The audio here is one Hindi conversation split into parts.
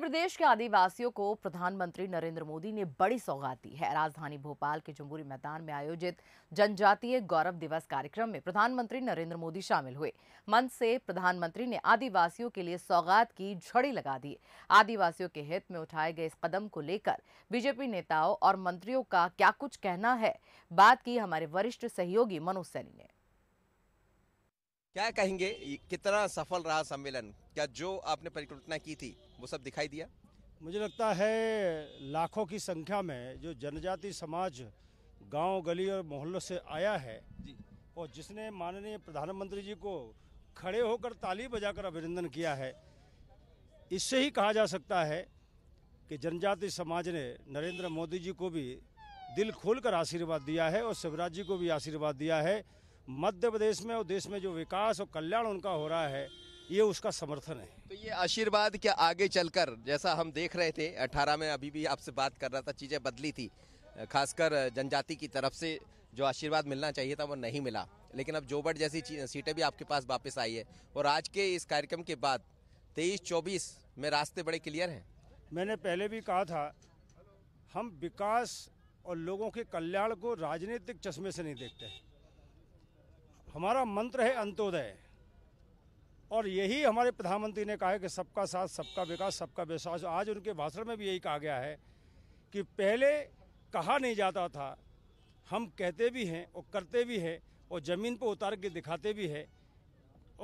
प्रदेश के आदिवासियों को प्रधानमंत्री नरेंद्र मोदी ने बड़ी सौगात दी है राजधानी भोपाल के जम्बूरी मैदान में आयोजित जनजातीय गौरव दिवस कार्यक्रम में प्रधानमंत्री नरेंद्र मोदी शामिल हुए मंच से प्रधानमंत्री ने आदिवासियों के लिए सौगात की झड़ी लगा दी आदिवासियों के हित में उठाए गए इस कदम को लेकर बीजेपी नेताओं और मंत्रियों का क्या कुछ कहना है बात की हमारे वरिष्ठ सहयोगी मनोज सैनी ने क्या कहेंगे कितना सफल रहा सम्मेलन क्या जो आपने परिकल्पना की थी वो सब दिखाई दिया मुझे लगता है लाखों की संख्या में जो जनजाति समाज गांव गली और मोहल्लों से आया है जी। और जिसने माननीय प्रधानमंत्री जी को खड़े होकर ताली बजाकर अभिनंदन किया है इससे ही कहा जा सकता है कि जनजाति समाज ने नरेंद्र मोदी जी को भी दिल खोलकर आशीर्वाद दिया है और शिवराज जी को भी आशीर्वाद दिया है मध्य प्रदेश में और देश में जो विकास और कल्याण उनका हो रहा है ये उसका समर्थन है तो ये आशीर्वाद क्या आगे चलकर जैसा हम देख रहे थे 18 में अभी भी आपसे बात कर रहा था चीज़ें बदली थी खासकर जनजाति की तरफ से जो आशीर्वाद मिलना चाहिए था वो नहीं मिला लेकिन अब जोबट जैसी सीटें भी आपके पास वापस आई है और आज के इस कार्यक्रम के बाद तेईस चौबीस में रास्ते बड़े क्लियर हैं मैंने पहले भी कहा था हम विकास और लोगों के कल्याण को राजनीतिक चश्मे से नहीं देखते हैं हमारा मंत्र है अंत्योदय और यही हमारे प्रधानमंत्री ने कहा है कि सबका साथ सबका विकास सबका विश्वास आज उनके भाषण में भी यही कहा गया है कि पहले कहा नहीं जाता था हम कहते भी हैं और करते भी हैं और ज़मीन पर उतार के दिखाते भी हैं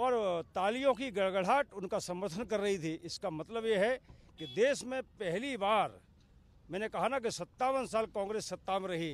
और तालियों की गड़गड़ाहट उनका समर्थन कर रही थी इसका मतलब ये है कि देश में पहली बार मैंने कहा ना कि सत्तावन साल कांग्रेस सत्ता में रही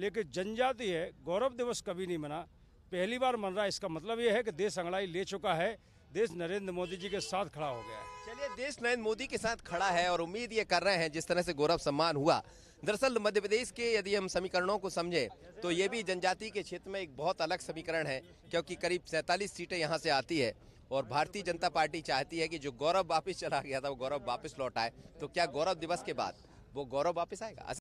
लेकिन जनजातीय गौरव दिवस कभी नहीं मना पहली बार मन रहा है इसका मतलब ये है कि देश अंगड़ाई ले चुका है देश नरेंद्र मोदी जी के साथ खड़ा हो गया है चलिए देश नरेंद्र मोदी के साथ खड़ा है और उम्मीद ये कर रहे हैं जिस तरह से गौरव सम्मान हुआ दरअसल मध्य प्रदेश के यदि हम समीकरणों को समझे तो ये भी जनजाति के क्षेत्र में एक बहुत अलग समीकरण है क्योंकि करीब सैंतालीस सीटें यहाँ से आती है और भारतीय जनता पार्टी चाहती है कि जो गौरव वापस चला गया था वो गौरव वापस लौट आए तो क्या गौरव दिवस के बाद वो गौरव वापस आएगा